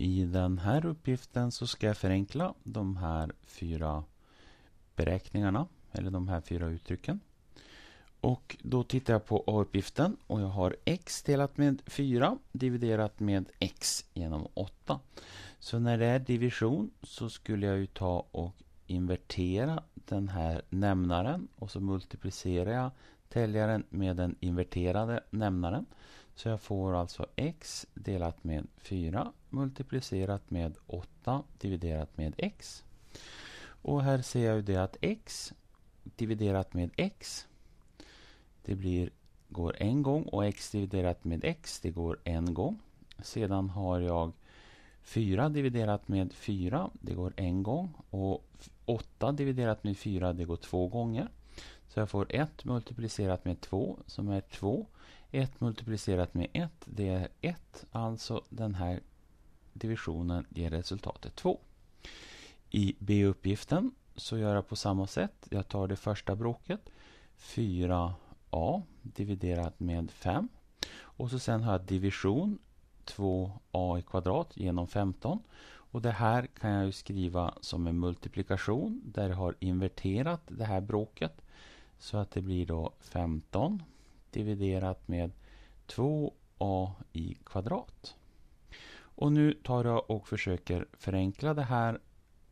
I den här uppgiften så ska jag förenkla de här fyra beräkningarna, eller de här fyra uttrycken. Och då tittar jag på A-uppgiften och jag har x delat med 4 dividerat med x genom 8. Så när det är division så skulle jag ju ta och invertera den här nämnaren och så multiplicerar jag täljaren med den inverterade nämnaren. Så jag får alltså x delat med 4 multiplicerat med 8 dividerat med x. Och här ser jag ju det att x dividerat med x det blir, går en gång och x dividerat med x det går en gång. Sedan har jag 4 dividerat med 4 det går en gång och 8 dividerat med 4 det går två gånger. Så jag får 1 multiplicerat med 2 som är 2. 1 multiplicerat med 1 det är 1. Alltså den här divisionen ger resultatet 2. I B-uppgiften så gör jag på samma sätt. Jag tar det första bråket. 4a dividerat med 5. Och så sen har jag division 2a i kvadrat genom 15. Och det här kan jag skriva som en multiplikation där jag har inverterat det här bråket. Så att det blir då 15 dividerat med 2a i kvadrat. Och nu tar jag och försöker förenkla det här,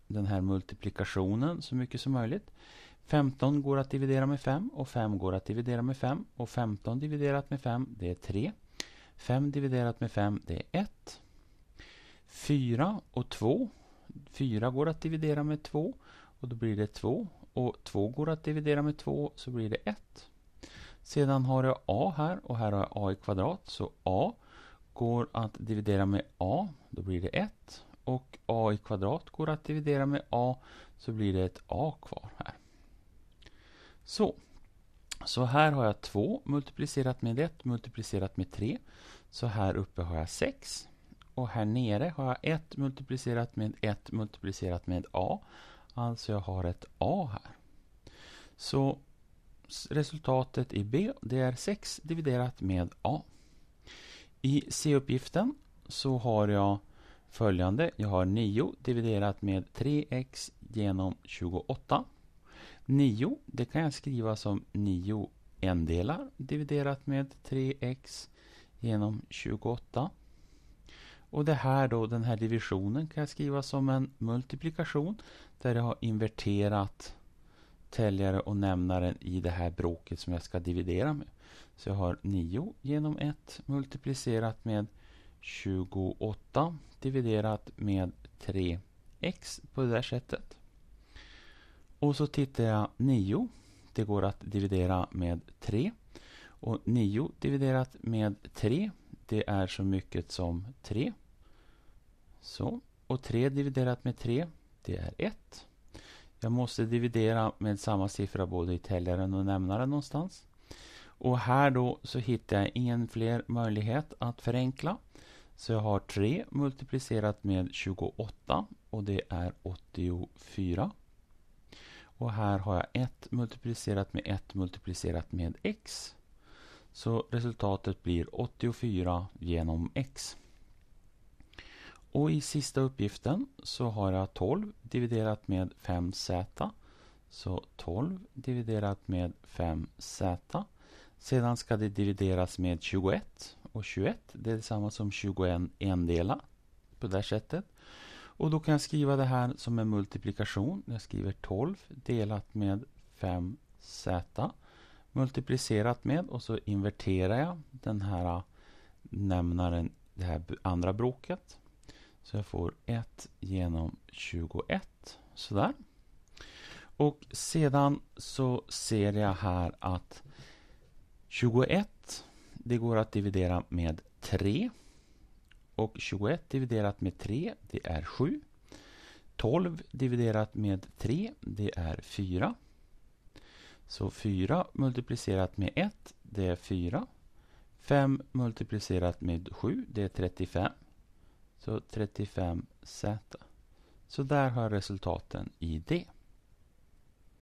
den här multiplikationen så mycket som möjligt. 15 går att dividera med 5 och 5 går att dividera med 5 och 15 dividerat med 5 det är 3. 5 dividerat med 5 det är 1. 4 och 2. 4 går att dividera med 2 och då blir det 2 och 2 går att dividera med 2 så blir det 1. Sedan har jag a här och här har jag a i kvadrat så a går att dividera med a, då blir det 1. Och a i kvadrat går att dividera med a så blir det ett a kvar här. Så. Så här har jag 2 multiplicerat med 1 multiplicerat med 3. Så här uppe har jag 6. Och här nere har jag 1 multiplicerat med 1 multiplicerat med a. Alltså jag har ett A här. Så resultatet i B det är 6 dividerat med A. I C-uppgiften så har jag följande. Jag har 9 dividerat med 3x genom 28. 9 det kan jag skriva som 9 endelar dividerat med 3x genom 28. Och det här då, den här divisionen kan jag skriva som en multiplikation där jag har inverterat täljare och nämnaren i det här bråket som jag ska dividera med. Så jag har 9 genom 1 multiplicerat med 28 dividerat med 3x på det där sättet. Och så tittar jag 9. Det går att dividera med 3. Och 9 dividerat med 3 det är så mycket som 3. Så, och 3 dividerat med 3, det är 1. Jag måste dividera med samma siffra både i täljaren och nämnaren någonstans. Och här då så hittar jag ingen fler möjlighet att förenkla. Så jag har 3 multiplicerat med 28 och det är 84. Och här har jag 1 multiplicerat med 1 multiplicerat med x. Så resultatet blir 84 genom x. Och i sista uppgiften så har jag 12 dividerat med 5z. Så 12 dividerat med 5z. Sedan ska det divideras med 21 och 21 det är detsamma som 21 endelar. På det här sättet. Och då kan jag skriva det här som en multiplikation. Jag skriver 12 delat med 5z multiplicerat med och så inverterar jag den här äh, nämnaren, det här andra broket. Så jag får 1 genom 21, sådär. Och sedan så ser jag här att 21, det går att dividera med 3. Och 21 dividerat med 3, det är 7. 12 dividerat med 3, det är 4. Så 4 multiplicerat med 1, det är 4. 5 multiplicerat med 7, det är 35. Så 35 z. Så där har jag resultaten i det.